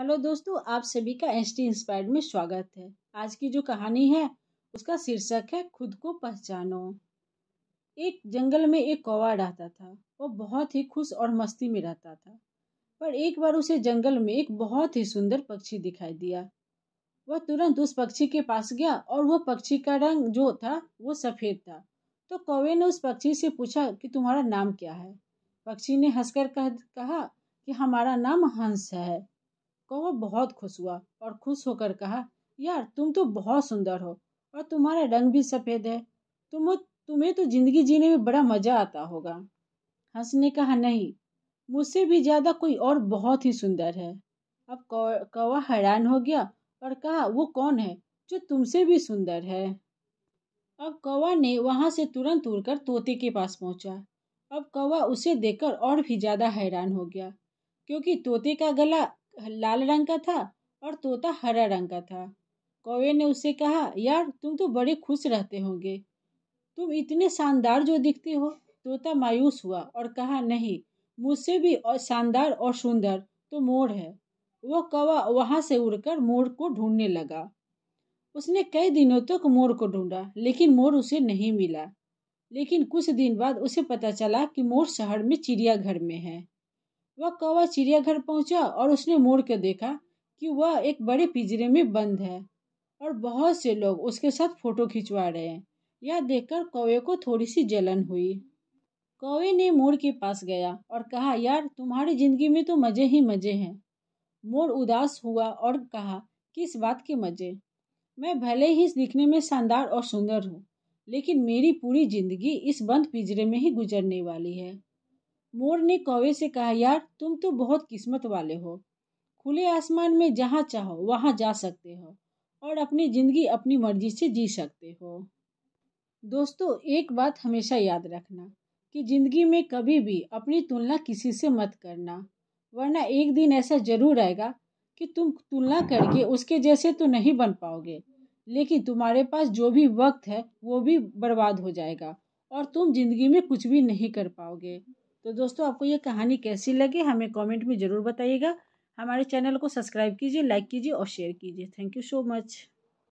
hello दोस्तों आप सभी का एस टी इंस्पायर्ड में स्वागत है आज की जो कहानी है उसका शीर्षक है खुद को पहचानो एक जंगल में एक कौवा रहता था वो बहुत ही खुश और मस्ती में रहता था पर एक बार उसे जंगल में एक बहुत ही सुंदर पक्षी दिखाई दिया वह तुरंत उस पक्षी के पास गया और वह पक्षी का रंग जो था वो सफ़ेद था तो कौवे ने उस पक्षी से पूछा कि तुम्हारा नाम क्या है पक्षी ने हंसकर कह कहा कि हमारा नाम हंस है कौवा बहुत खुश हुआ और खुश होकर कहा यार तुम तो बहुत सुंदर हो और तुम्हारा रंग भी सफ़ेद है तुम तुम्हें तो जिंदगी जीने में बड़ा मज़ा आता होगा हंस ने कहा नहीं मुझसे भी ज़्यादा कोई और बहुत ही सुंदर है अब कौवा हैरान हो गया और कहा वो कौन है जो तुमसे भी सुंदर है अब कौवा ने वहाँ से तुरंत उड़कर तोते के पास पहुँचा अब कौवा उसे देखकर और भी ज़्यादा हैरान हो गया क्योंकि तोते का गला लाल रंग का था और तोता हरा रंग का था कौवे ने उसे कहा यार तुम तो बड़े खुश रहते होंगे तुम इतने शानदार जो दिखते हो तोता मायूस हुआ और कहा नहीं मुझसे भी और शानदार और सुंदर तो मोर है वह कौवा वहाँ से उड़कर मोर को ढूंढने लगा उसने कई दिनों तक तो मोर को ढूंढा लेकिन मोर उसे नहीं मिला लेकिन कुछ दिन बाद उसे पता चला कि मोर शहर में चिड़ियाघर में है वह कौवा चिड़ियाघर पहुंचा और उसने मोड़ कर देखा कि वह एक बड़े पिंजरे में बंद है और बहुत से लोग उसके साथ फोटो खिंचवा रहे हैं यह देखकर कौवे को थोड़ी सी जलन हुई कौवे ने मोर के पास गया और कहा यार तुम्हारी जिंदगी में तो मज़े ही मज़े हैं मोर उदास हुआ और कहा किस बात के मज़े मैं भले ही दिखने में शानदार और सुंदर हूँ लेकिन मेरी पूरी जिंदगी इस बंद पिंजरे में ही गुजरने वाली है मोर ने कौवे से कहा यार तुम तो बहुत किस्मत वाले हो खुले आसमान में जहाँ चाहो वहाँ जा सकते हो और अपनी ज़िंदगी अपनी मर्जी से जी सकते हो दोस्तों एक बात हमेशा याद रखना कि ज़िंदगी में कभी भी अपनी तुलना किसी से मत करना वरना एक दिन ऐसा ज़रूर आएगा कि तुम तुलना करके उसके जैसे तो नहीं बन पाओगे लेकिन तुम्हारे पास जो भी वक्त है वो भी बर्बाद हो जाएगा और तुम ज़िंदगी में कुछ भी नहीं कर पाओगे तो दोस्तों आपको ये कहानी कैसी लगी हमें कमेंट में ज़रूर बताइएगा हमारे चैनल को सब्सक्राइब कीजिए लाइक कीजिए और शेयर कीजिए थैंक यू सो मच